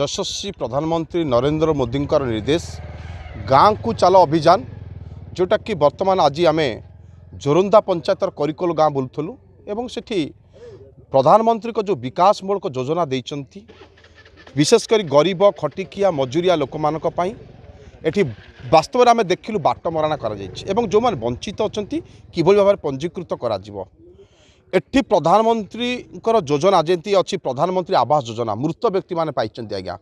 ଯଶସ୍ୱୀ ପ୍ରଧାନମନ୍ତ୍ରୀ ନରେନ୍ଦ୍ର ମୋଦିଙ୍କର ନିର୍ଦ୍ଦେଶ ଗାଁକୁ ଚାଲ ଅଭିଯାନ ଯେଉଁଟାକି ବର୍ତ୍ତମାନ ଆଜି ଆମେ ଜୋରନ୍ଦା ପଞ୍ଚାୟତର କରିକୋଲ ଗାଁ ବୁଲୁଥିଲୁ ଏବଂ ସେଠି ପ୍ରଧାନମନ୍ତ୍ରୀଙ୍କ ଯେଉଁ ବିକାଶମୂଳକ ଯୋଜନା ଦେଇଛନ୍ତି ବିଶେଷ କରି ଗରିବ ଖଟିକିଆ ମଜୁରିଆ ଲୋକମାନଙ୍କ ପାଇଁ ଏଠି ବାସ୍ତବରେ ଆମେ ଦେଖିଲୁ ବାଟମରଣା କରାଯାଇଛି ଏବଂ ଯେଉଁମାନେ ବଞ୍ଚିତ ଅଛନ୍ତି କିଭଳି ଭାବରେ ପଞ୍ଜୀକୃତ କରାଯିବ এটি প্রধানমন্ত্রীঙ্কর যোজনা যেমতি অছি প্রধানমন্ত্রী আবাস যোজনা মৃত ব্যক্তি মানে পাইছেন আজ্ঞা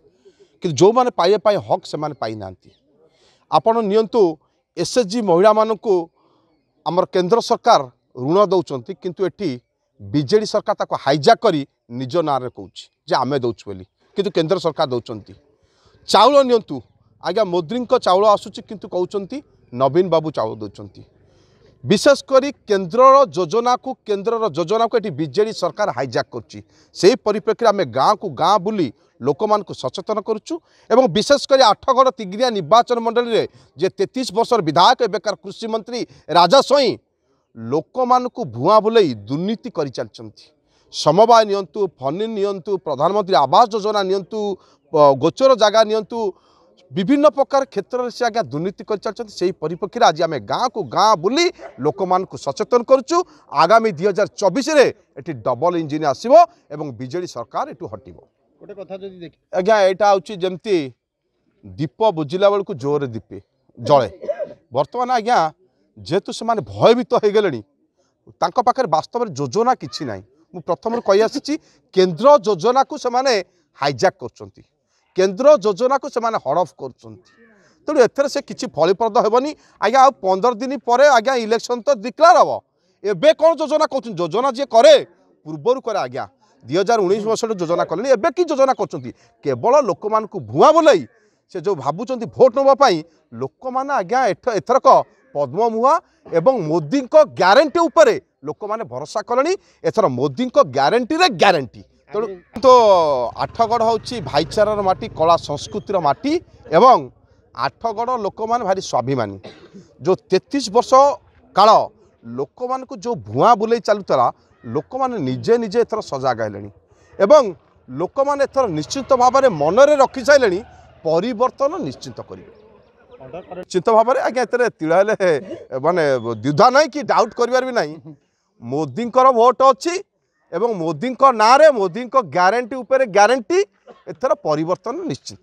কিন্তু যে পাইবাই হক সে পাই না আপনার নিয়ন্তু এসএচজি মহিলা মানুষ আমার কেন্দ্র সরকার ঋণ দৌঁচ কিন্তু এটি বিজেডি সরকার তাকে হাইজা করে নিজ নাঁরে কৌছি যে আমি দৌছু বলে কিন্তু কেন্দ্র সরকার দৌঁচ চাউল নিয়ন্তু আজ্ঞা মোদ্রীঙ্ক চাউল আসুচি কিন্তু কৌঁচ নবীন বাবু চাউল দৌঁচ ବିଶେଷ କରି କେନ୍ଦ୍ରର ଯୋଜନାକୁ କେନ୍ଦ୍ରର ଯୋଜନାକୁ ଏଠି ବିଜେଡ଼ି ସରକାର ହାଇଜାକ୍ କରୁଛି ସେହି ପରିପ୍ରେକ୍ଷୀରେ ଆମେ ଗାଁକୁ ଗାଁ ବୁଲି ଲୋକମାନଙ୍କୁ ସଚେତନ କରୁଛୁ ଏବଂ ବିଶେଷ କରି ଆଠଗଡ଼ ତିଗିରିଆ ନିର୍ବାଚନ ମଣ୍ଡଳୀରେ ଯେ ତେତିଶ ବର୍ଷର ବିଧାୟକ ଏବେକାର କୃଷିମନ୍ତ୍ରୀ ରାଜା ସ୍ୱାଇଁ ଲୋକମାନଙ୍କୁ ଭୂଆଁ ବୁଲେଇ ଦୁର୍ନୀତି କରିଚାଲିଛନ୍ତି ସମବାୟ ନିଅନ୍ତୁ ଫନି ନିଅନ୍ତୁ ପ୍ରଧାନମନ୍ତ୍ରୀ ଆବାସ ଯୋଜନା ନିଅନ୍ତୁ ଗୋଚର ଜାଗା ନିଅନ୍ତୁ বিভিন্ন প্রকার ক্ষেত্রে সে আজ্ঞা দুর্নীতি করে চালছেন সেই পরিপ্রেক্ষীরে আজ আমি গাঁকু গাঁ বুলি লোক সচেতন করছু আগামী দুই হাজার চবিশে এটি ডবল ইঞ্জিন আসব এবং বিজেডি সরকার এটু হটব গোটে কথা যদি দেখি আজ্ঞা এটা হচ্ছে যেমতি দীপ বুঝিলা বেড়ে জোরে দীপে জলে বর্তমানে আজ্ঞা যেহেতু সে ভয়ভীত হয়ে গেলে তাঁর পাখে বাস্তবের যোজনা কিছু নাই প্রথমে কই আসিছি কেন্দ্র যোজনা সে হাইজাক করছেন কেন্দ্র যোজনা সে হড়ফ করছেন তেমন এর সে কিছু ফলপ্রদ হবনি আজ্ঞা আউ দিন পরে আজ্ঞা ইলেকশন তো ডিক্লার হব এবে কোণ যোজনা করছেন যোজনা যে করে পূর্বর করে আজ্ঞা দুই হাজার উনিশ বর্ষর যোজনা কলেন এবে কি যোজনা করছেন কেবল লোক মানুষ ভুয়া বলাই সে যে ভাবুচ্ছেন ভোট নেওয়া লোক মানে আজ্ঞা এথরক পদ্মমুহা এবং মোদিঙ্ গ্যারেটি উপরে লোক মানে ভরসা কলে এথর মোদিঙ্ গ্যারেটিরে গ্যারেটি ତେଣୁ ତ ଆଠଗଡ଼ ହେଉଛି ଭାଇଚାରାର ମାଟି କଳା ସଂସ୍କୃତିର ମାଟି ଏବଂ ଆଠଗଡ଼ ଲୋକମାନେ ଭାରି ସ୍ୱାଭିମାନୀ ଯେଉଁ ତେତିଶ ବର୍ଷ କାଳ ଲୋକମାନଙ୍କୁ ଯେଉଁ ଭୁଆଁ ବୁଲେଇ ଚାଲୁଥିଲା ଲୋକମାନେ ନିଜେ ନିଜେ ଏଥର ସଜାଗ ହେଲେଣି ଏବଂ ଲୋକମାନେ ଏଥର ନିଶ୍ଚିତ ଭାବରେ ମନରେ ରଖିସାରିଲେଣି ପରିବର୍ତ୍ତନ ନିଶ୍ଚିତ କରିବେ ନିଶ୍ଚିତ ଭାବରେ ଆଜ୍ଞା ଏଥିରେ ତିଳ ହେଲେ ମାନେ ଦ୍ୱିଧା ନାହିଁ କି ଡାଉଟ୍ କରିବାର ବି ନାହିଁ ମୋଦିଙ୍କର ଭୋଟ୍ ଅଛି এবং মোদিঙ্ক নাঁরে মোদিঙ্ক গ্যারেটি উপরে গ্যারেটি এথর পরিবর্তন নিশ্চিত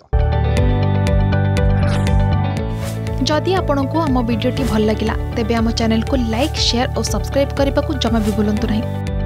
যদি আপনার আমার ভিডিওটি ভাল লাগিলা তেবে আমার চ্যানেল লাইক সেয়ার ও সবসক্রাইব করা জমা বি ভুলতু না